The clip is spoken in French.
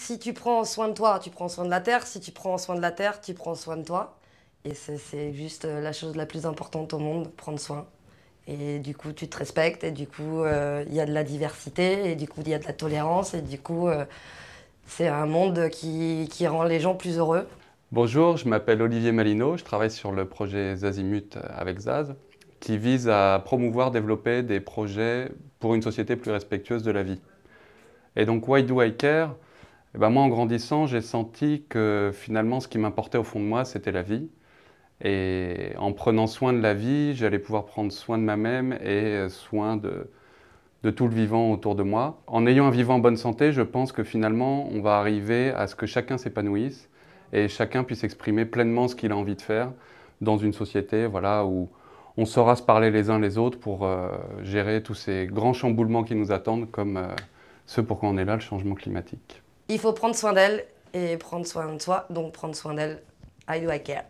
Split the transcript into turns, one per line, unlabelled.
Si tu prends soin de toi, tu prends soin de la terre. Si tu prends soin de la terre, tu prends soin de toi. Et c'est juste euh, la chose la plus importante au monde, prendre soin. Et du coup, tu te respectes, et du coup, euh, il y a de la diversité, et du coup, il y a de la tolérance, et du coup, euh, c'est un monde qui, qui, rend les gens plus heureux.
Bonjour, je m'appelle Olivier Malino, je travaille sur le projet Zazimut avec Zaz, qui vise à promouvoir, développer des projets pour une société plus respectueuse de la vie. Et donc, Why Do I Care eh ben, moi, en grandissant, j'ai senti que finalement, ce qui m'importait au fond de moi, c'était la vie. Et en prenant soin de la vie, j'allais pouvoir prendre soin de moi-même et euh, soin de, tout le vivant autour de moi. En ayant un vivant en bonne santé, je pense que finalement, on va arriver à ce que chacun s'épanouisse et chacun puisse exprimer pleinement ce qu'il a envie de faire dans une société voilà, où on saura se parler les uns les autres pour euh, gérer tous ces grands chamboulements qui nous attendent, comme ce euh, ceux pour qu'on on est là, le changement climatique
il faut prendre soin d'elle et prendre soin de soi. Donc prendre soin d'elle, I do I care.